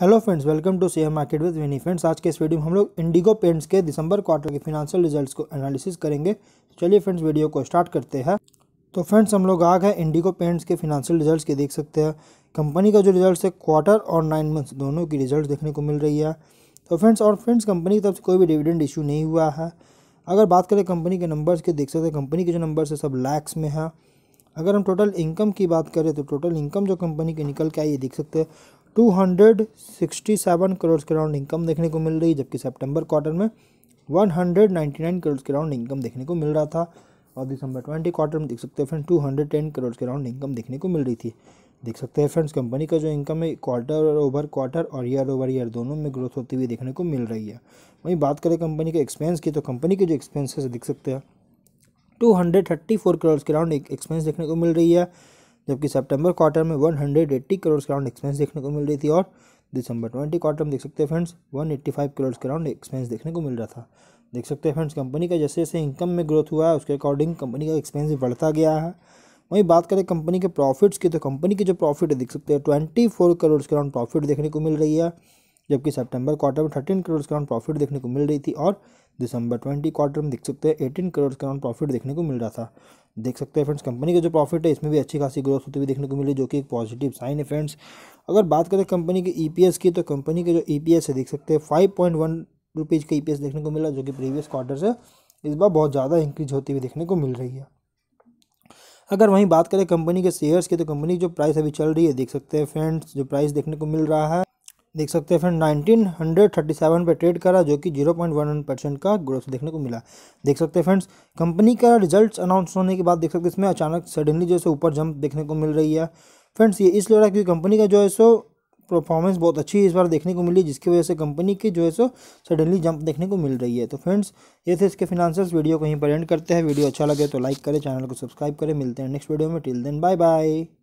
hello friends welcome to CM market with विनी friends आज के इस वीडियो में हम लोग इंडिगो पेंट्स के दिसंबर क्वार्टर के फिनेंशियल रिजल्ट्स को एनालिसिस करेंगे तो चलिए फ्रेंड्स वीडियो को स्टार्ट करते हैं तो फ्रेंड्स हम लोग आ गए इंडिगो पेंट्स के फिनेंशियल रिजल्ट्स के देख सकते हैं कंपनी का जो रिजल्ट है क्वार्टर और नाइन मंथ्स दोनों की रिजल्ट देखने को मिल रही है तो फ्रेंड्स और फ्रेंड्स कंपनी की तरफ से कोई भी डिविडेंड इशू नहीं हुआ है अगर बात करें कंपनी के नंबर्स के देख सकते हैं कंपनी के जो नंबर्स है सब लैक्स में है अगर हम टोटल इनकम की बात करें तो टोटल इनकम जो कंपनी की निकल के आई है देख सकते हैं 267 करोड़ के राउंड इनकम देखने को मिल रही जबकि सितंबर क्वार्टर में 199 करोड़ के राउंड इनकम देखने को मिल रहा था और दिसंबर ट्वेंटी क्वार्टर में देख सकते हैं friends two hundred ten crore के राउंड इनकम देखने को मिल रही थी देख सकते हैं फ्रेंड्स कंपनी का जो इनकम है क्वार्टर ओवर क्वार्टर और ईयर ओवर ईयर दोनों में ग्रोथ होती हुई देखने को मिल रही है वहीं बात करें कंपनी के एक्सपेंस की तो कंपनी के जो एक्सपेंसेस देख सकते हैं two hundred thirty four crore के राउंड एक्सपेंस देखने को मिल रही है जबकि सितंबर क्वार्टर में 180 करोड़ के अराउंड एक्सपेंस देखने को मिल रही थी और दिसंबर ट्वेंटी क्वार्टर में देख सकते हैं फ्रेंड्स 185 करोड़ के अराउंड एक्सपेंस देखने को मिल रहा था देख सकते हैं फ्रेंड्स कंपनी का जैसे जैसे इनकम में ग्रोथ हुआ है उसके अकॉर्डिंग कंपनी का एक्सपेंस भी बढ़ता गया है वहीं बात करें कंपनी के प्रॉफिट्स की तो कंपनी की जो प्रॉफिट है देख सकते हैं ट्वेंटी फोर करोड़ के अराउंड प्रॉफिट देखने को मिल रही है जबकि सेप्टेम्बर क्वार्टर में थर्टीन करोड़ के अराउंड प्रॉफिट देखने को मिल रही थी और दिसंबर ट्वेंटी क्वार्टर में देख सकते हैं एटीन करोड़ का प्रॉफिट देखने को मिल रहा था देख सकते हैं फ्रेंड्स कंपनी का जो प्रॉफिट है इसमें भी अच्छी खासी ग्रोथ होती हुई देखने को मिली जो कि एक पॉजिटिव साइन है फ्रेंड्स अगर बात करें कंपनी के ईपीएस e की तो कंपनी के जो ईपीएस e है देख सकते हैं फाइव पॉइंट वन रुपीज़ का ई देखने को मिला जो कि प्रीवियस क्वार्टर से इस बार बहुत ज़्यादा इंक्रीज होती हुई देखने को मिल रही है अगर वहीं बात करें कंपनी के शेयर्स की तो कंपनी जो प्राइस अभी चल रही है देख सकते हैं फ्रेंड्स जो प्राइस देखने को मिल रहा है देख सकते हैं फ्रेंड 1937 पे ट्रेड करा जो कि 0.11 परसेंट का ग्रोथ देखने को मिला देख सकते हैं फ्रेंड्स कंपनी का रिजल्ट्स अनाउंस होने के बाद देख सकते हैं इसमें अचानक सडनली जो है ऊपर जंप देखने को मिल रही है फ्रेंड्स ये इसलिए हो रहा है क्योंकि कंपनी का जो है सो परफॉर्मेंस बहुत अच्छी इस बार देखने को मिली जिसकी वजह से कंपनी की जो है सो सडनली जंप देखने को मिल रही है तो फ्रेंड्स ये थे इसके फिनेंशियल्स वीडियो को यहीं पर एंड करते हैं वीडियो अच्छा लगे तो लाइक करें चैनल को सब्सक्राइब करें मिलते हैं नेक्स्ट वीडियो में टिल देन बाय बाय